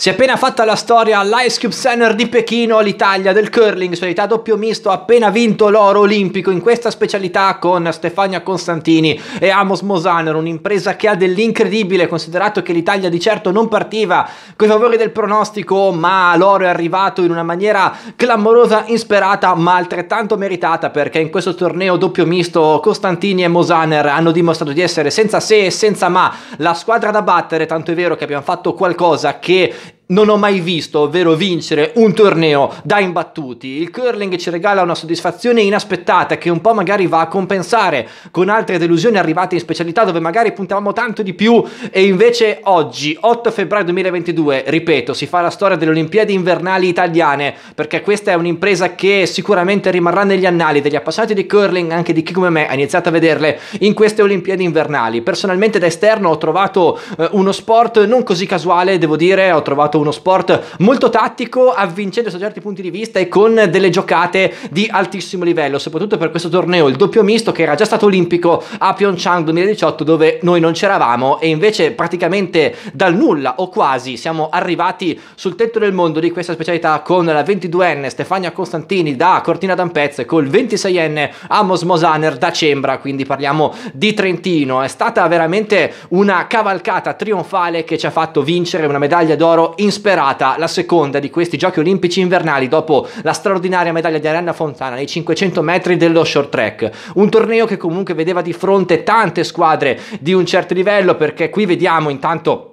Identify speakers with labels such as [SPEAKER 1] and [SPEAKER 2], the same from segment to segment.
[SPEAKER 1] Si è appena fatta la storia all'Ice Cube Center di Pechino, l'Italia del curling, specialità doppio misto, appena vinto l'oro olimpico in questa specialità con Stefania Costantini e Amos Mosaner, un'impresa che ha dell'incredibile, considerato che l'Italia di certo non partiva coi favori del pronostico, ma l'oro è arrivato in una maniera clamorosa, insperata, ma altrettanto meritata, perché in questo torneo doppio misto Costantini e Mosaner hanno dimostrato di essere senza se e senza ma la squadra da battere, tanto è vero che abbiamo fatto qualcosa che non ho mai visto, ovvero vincere un torneo da imbattuti. Il curling ci regala una soddisfazione inaspettata che un po' magari va a compensare con altre delusioni arrivate in specialità dove magari puntavamo tanto di più e invece oggi, 8 febbraio 2022, ripeto, si fa la storia delle Olimpiadi invernali italiane perché questa è un'impresa che sicuramente rimarrà negli annali degli appassionati di curling, anche di chi come me ha iniziato a vederle in queste Olimpiadi invernali. Personalmente da esterno ho trovato eh, uno sport non così casuale, devo dire, ho trovato fatto uno sport molto tattico, avvincente su certi punti di vista e con delle giocate di altissimo livello, soprattutto per questo torneo, il doppio misto che era già stato olimpico a Pyeongchang 2018 dove noi non c'eravamo e invece praticamente dal nulla o quasi siamo arrivati sul tetto del mondo di questa specialità con la 22enne Stefania Costantini da Cortina d'Ampezzo e col 26enne Amos Mosaner da Cembra, quindi parliamo di Trentino. È stata veramente una cavalcata trionfale che ci ha fatto vincere una medaglia d'oro in insperata la seconda di questi giochi olimpici invernali dopo la straordinaria medaglia di Arianna Fontana nei 500 metri dello short track. Un torneo che comunque vedeva di fronte tante squadre di un certo livello perché qui vediamo intanto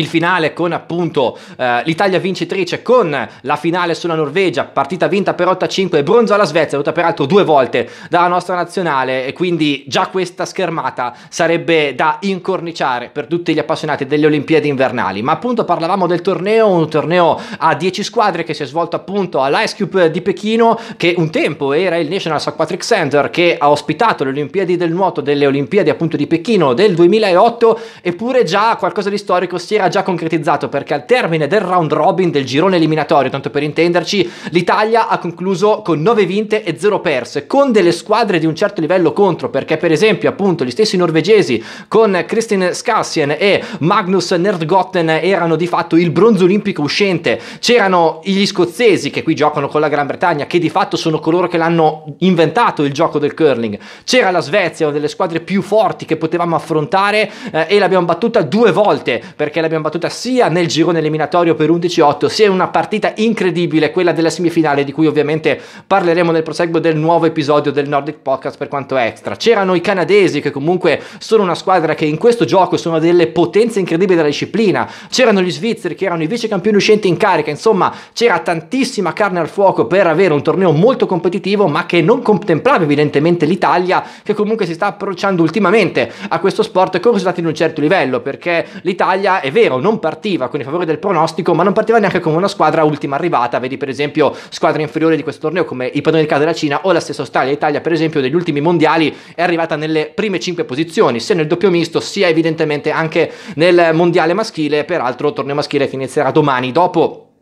[SPEAKER 1] il finale con appunto eh, l'Italia vincitrice con la finale sulla Norvegia, partita vinta per 8-5, e bronzo alla Svezia, venuta peraltro due volte dalla nostra nazionale e quindi già questa schermata sarebbe da incorniciare per tutti gli appassionati delle Olimpiadi invernali. Ma appunto parlavamo del torneo, un torneo a 10 squadre che si è svolto appunto all'Ice Cube di Pechino che un tempo era il National St. Center che ha ospitato le Olimpiadi del nuoto, delle Olimpiadi appunto di Pechino del 2008, eppure già qualcosa di storico si era ha già concretizzato perché al termine del round robin del girone eliminatorio, tanto per intenderci, l'Italia ha concluso con 9 vinte e 0 perse, con delle squadre di un certo livello contro, perché per esempio appunto gli stessi norvegesi con Kristin Skassien e Magnus Nerdgotten erano di fatto il bronzo olimpico uscente, c'erano gli scozzesi che qui giocano con la Gran Bretagna, che di fatto sono coloro che l'hanno inventato il gioco del curling, c'era la Svezia, una delle squadre più forti che potevamo affrontare eh, e l'abbiamo battuta due volte perché l'abbiamo l'abbiamo battuta sia nel girone eliminatorio per 11-8, sia in una partita incredibile, quella della semifinale, di cui ovviamente parleremo nel proseguo del nuovo episodio del Nordic Podcast per quanto extra. C'erano i canadesi, che comunque sono una squadra che in questo gioco sono delle potenze incredibili della disciplina, c'erano gli svizzeri che erano i vice campioni uscenti in carica, insomma c'era tantissima carne al fuoco per avere un torneo molto competitivo, ma che non contemplava evidentemente l'Italia, che comunque si sta approcciando ultimamente a questo sport con risultati di un certo livello, perché l'Italia è vero vero, non partiva con i favori del pronostico, ma non partiva neanche come una squadra ultima arrivata. Vedi, per esempio, squadre inferiori di questo torneo come i padroni di casa della Cina o la stessa Australia. L'Italia, per esempio, degli ultimi mondiali è arrivata nelle prime 5 posizioni, sia nel doppio misto, sia evidentemente anche nel mondiale maschile. Peraltro, il torneo maschile che domani dopo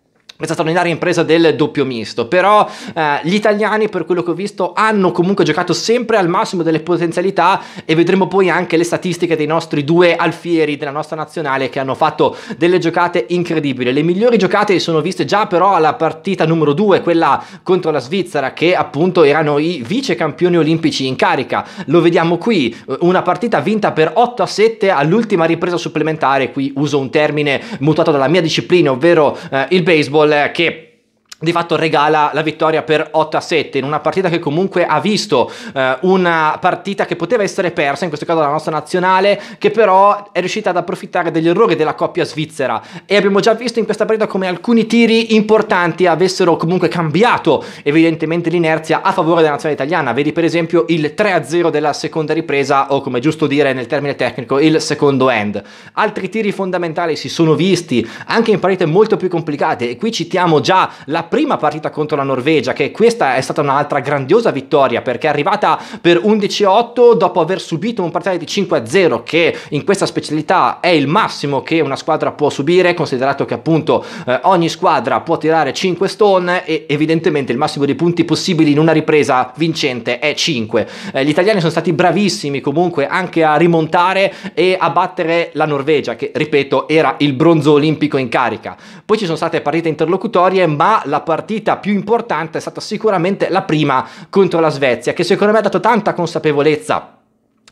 [SPEAKER 1] questa straordinaria impresa del doppio misto, però eh, gli italiani per quello che ho visto hanno comunque giocato sempre al massimo delle potenzialità e vedremo poi anche le statistiche dei nostri due alfieri della nostra nazionale che hanno fatto delle giocate incredibili. Le migliori giocate sono viste già però alla partita numero 2, quella contro la Svizzera che appunto erano i vice campioni olimpici in carica. Lo vediamo qui, eh, una partita vinta per 8 a 7 all'ultima ripresa supplementare, qui uso un termine mutato dalla mia disciplina, ovvero eh, il baseball moleque! di fatto regala la vittoria per 8 a 7 in una partita che comunque ha visto eh, una partita che poteva essere persa in questo caso la nostra nazionale che però è riuscita ad approfittare degli errori della coppia svizzera e abbiamo già visto in questa partita come alcuni tiri importanti avessero comunque cambiato evidentemente l'inerzia a favore della nazionale italiana vedi per esempio il 3 a 0 della seconda ripresa o come è giusto dire nel termine tecnico il secondo end altri tiri fondamentali si sono visti anche in partite molto più complicate e qui citiamo già la prima partita contro la Norvegia, che questa è stata un'altra grandiosa vittoria perché è arrivata per 11-8 dopo aver subito un parziale di 5-0 che in questa specialità è il massimo che una squadra può subire, considerato che appunto eh, ogni squadra può tirare 5 stone e evidentemente il massimo di punti possibili in una ripresa vincente è 5. Eh, gli italiani sono stati bravissimi comunque anche a rimontare e a battere la Norvegia che ripeto era il bronzo olimpico in carica. Poi ci sono state partite interlocutorie ma la partita più importante è stata sicuramente la prima contro la Svezia, che secondo me ha dato tanta consapevolezza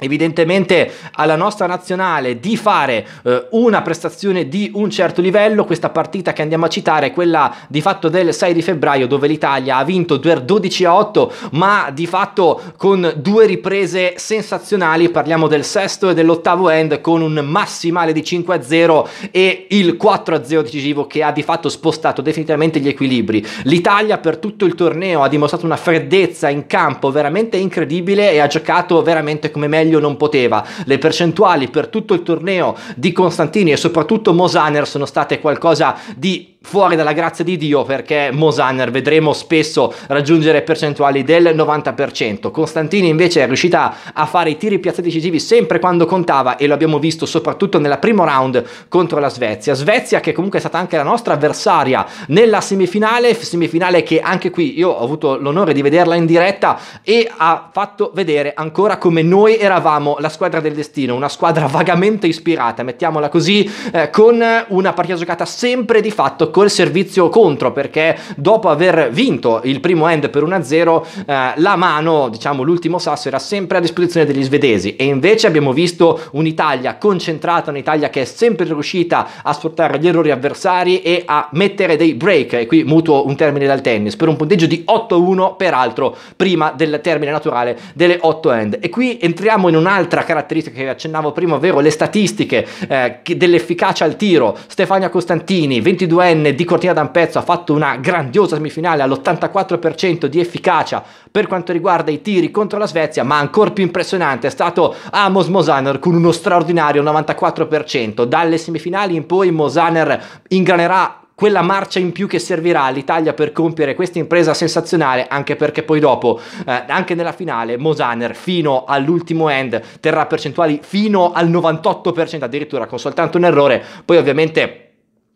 [SPEAKER 1] evidentemente alla nostra nazionale di fare eh, una prestazione di un certo livello questa partita che andiamo a citare è quella di fatto del 6 di febbraio dove l'Italia ha vinto 12 a 8 ma di fatto con due riprese sensazionali parliamo del sesto e dell'ottavo end con un massimale di 5 a 0 e il 4 a 0 decisivo che ha di fatto spostato definitivamente gli equilibri l'Italia per tutto il torneo ha dimostrato una freddezza in campo veramente incredibile e ha giocato veramente come meglio meglio non poteva. Le percentuali per tutto il torneo di Constantini e soprattutto Mosaner sono state qualcosa di fuori dalla grazia di Dio perché Mosanner vedremo spesso raggiungere percentuali del 90%. Costantini invece è riuscita a fare i tiri piazzati decisivi sempre quando contava e lo abbiamo visto soprattutto nella primo round contro la Svezia. Svezia che comunque è stata anche la nostra avversaria nella semifinale, semifinale che anche qui io ho avuto l'onore di vederla in diretta e ha fatto vedere ancora come noi eravamo la squadra del destino, una squadra vagamente ispirata, mettiamola così, eh, con una partita giocata sempre di fatto fatto quel servizio contro perché dopo aver vinto il primo end per 1-0 eh, la mano, diciamo l'ultimo sasso era sempre a disposizione degli svedesi e invece abbiamo visto un'Italia concentrata, un'Italia che è sempre riuscita a sfruttare gli errori avversari e a mettere dei break e qui mutuo un termine dal tennis per un punteggio di 8-1 peraltro prima del termine naturale delle 8 end e qui entriamo in un'altra caratteristica che accennavo prima ovvero le statistiche eh, dell'efficacia al tiro Stefania Costantini 22 end N di Cortina d'Ampezzo ha fatto una grandiosa semifinale all'84% di efficacia per quanto riguarda i tiri contro la Svezia, ma ancora più impressionante è stato Amos Mosaner con uno straordinario 94%. Dalle semifinali in poi Mosaner ingranerà quella marcia in più che servirà all'Italia per compiere questa impresa sensazionale, anche perché poi dopo, eh, anche nella finale, Mosaner fino all'ultimo end terrà percentuali fino al 98%, addirittura con soltanto un errore, poi ovviamente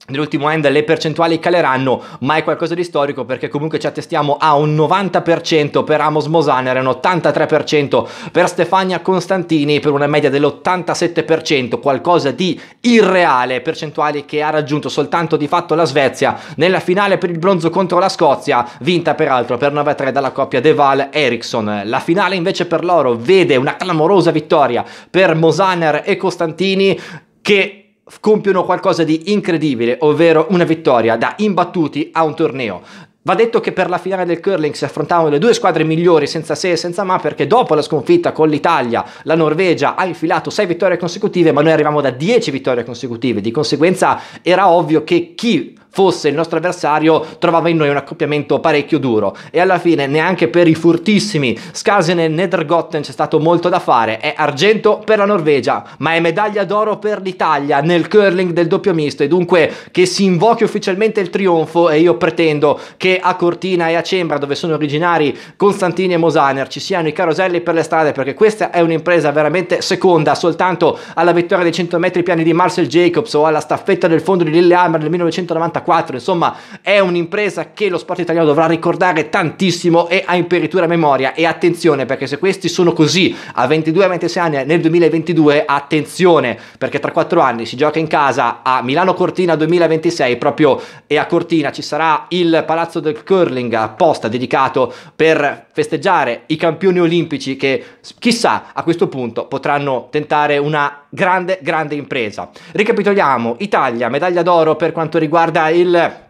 [SPEAKER 1] Nell'ultimo end le percentuali caleranno, ma è qualcosa di storico perché comunque ci attestiamo a un 90% per Amos Mosaner, un 83% per Stefania Constantini, per una media dell'87%, qualcosa di irreale, percentuali che ha raggiunto soltanto di fatto la Svezia nella finale per il bronzo contro la Scozia, vinta peraltro per 9-3 dalla coppia Deval Eriksson. La finale invece per loro vede una clamorosa vittoria per Mosaner e Constantini che compiono qualcosa di incredibile, ovvero una vittoria da imbattuti a un torneo. Va detto che per la finale del curling si affrontavano le due squadre migliori senza se e senza ma perché dopo la sconfitta con l'Italia la Norvegia ha infilato 6 vittorie consecutive ma noi arriviamo da 10 vittorie consecutive, di conseguenza era ovvio che chi fosse il nostro avversario trovava in noi un accoppiamento parecchio duro e alla fine neanche per i furtissimi Skasen e Nedergotten c'è stato molto da fare è argento per la Norvegia ma è medaglia d'oro per l'Italia nel curling del doppio misto e dunque che si invochi ufficialmente il trionfo e io pretendo che a Cortina e a Cembra dove sono originari Constantini e Mosaner ci siano i caroselli per le strade perché questa è un'impresa veramente seconda soltanto alla vittoria dei 100 metri piani di Marcel Jacobs o alla staffetta del fondo di Lillehammer del 1994 2004, insomma è un'impresa che lo sport italiano dovrà ricordare tantissimo e ha imperitura memoria e attenzione perché se questi sono così a 22-26 anni nel 2022 attenzione perché tra 4 anni si gioca in casa a Milano Cortina 2026 proprio e a Cortina ci sarà il palazzo del curling apposta dedicato per festeggiare i campioni olimpici che chissà a questo punto potranno tentare una grande, grande impresa. Ricapitoliamo, Italia, medaglia d'oro per quanto riguarda il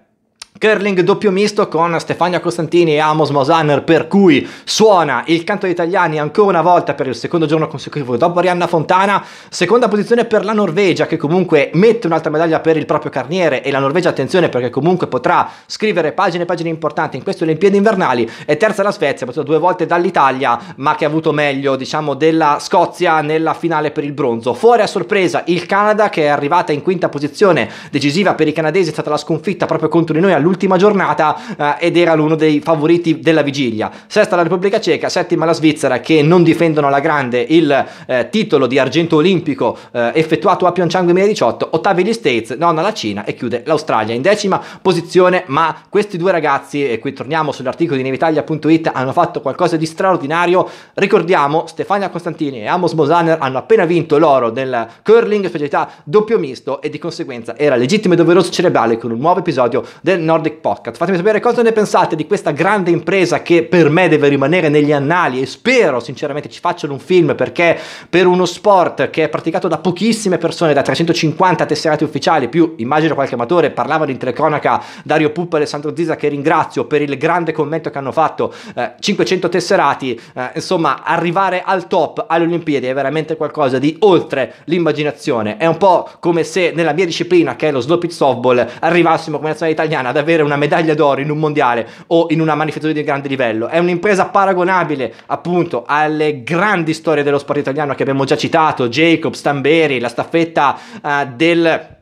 [SPEAKER 1] curling doppio misto con Stefania Costantini e Amos Mosaner per cui suona il canto degli italiani ancora una volta per il secondo giorno consecutivo dopo Arianna Fontana seconda posizione per la Norvegia che comunque mette un'altra medaglia per il proprio carniere e la Norvegia attenzione perché comunque potrà scrivere pagine e pagine importanti in queste Olimpiadi invernali e terza la Svezia battuta due volte dall'Italia ma che ha avuto meglio diciamo della Scozia nella finale per il bronzo fuori a sorpresa il Canada che è arrivata in quinta posizione decisiva per i canadesi è stata la sconfitta proprio contro di noi al l'ultima giornata eh, ed era uno dei favoriti della vigilia. Sesta la Repubblica Ceca, settima la Svizzera che non difendono alla grande il eh, titolo di argento olimpico eh, effettuato a Pyeongchang 2018, ottavi gli States, nona la Cina e chiude l'Australia in decima posizione, ma questi due ragazzi, e qui torniamo sull'articolo di nevitalia.it, hanno fatto qualcosa di straordinario. Ricordiamo, Stefania Costantini e Amos Mosaner hanno appena vinto l'oro nel curling specialità doppio misto e di conseguenza era legittimo e doveroso cerebrale con un nuovo episodio del nostro Nordic Podcast. Fatemi sapere cosa ne pensate di questa grande impresa che per me deve rimanere negli annali e spero sinceramente ci facciano un film perché per uno sport che è praticato da pochissime persone, da 350 tesserati ufficiali, più immagino qualche amatore, parlava in telecronaca Dario Puppa e Alessandro Zisa che ringrazio per il grande commento che hanno fatto, eh, 500 tesserati, eh, insomma arrivare al top alle Olimpiadi è veramente qualcosa di oltre l'immaginazione, è un po' come se nella mia disciplina che è lo slow pit softball arrivassimo come nazionale italiana ad avere avere una medaglia d'oro in un mondiale o in una manifattura di grande livello. È un'impresa paragonabile appunto alle grandi storie dello sport italiano che abbiamo già citato, Jacob, Stamberi, la staffetta uh, del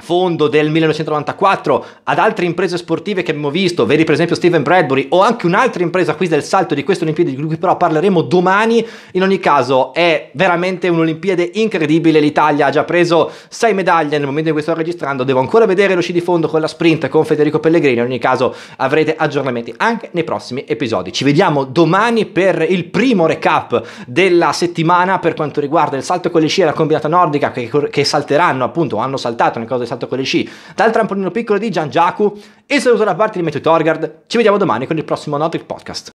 [SPEAKER 1] fondo del 1994 ad altre imprese sportive che abbiamo visto, vedi per esempio Steven Bradbury o anche un'altra impresa qui del salto di queste Olimpiadi di cui però parleremo domani, in ogni caso è veramente un'Olimpiade incredibile, l'Italia ha già preso 6 medaglie nel momento in cui sto registrando, devo ancora vedere lo sci di fondo con la sprint con Federico Pellegrini, in ogni caso avrete aggiornamenti anche nei prossimi episodi, ci vediamo domani per il primo recap della settimana per quanto riguarda il salto con le sci e la combinata nordica che, che salteranno appunto, hanno saltato nel caso salto con le sci, dal trampolino piccolo di Gian Giacu. Il saluto da parte di Matthew Torgard. Ci vediamo domani con il prossimo Notic Podcast.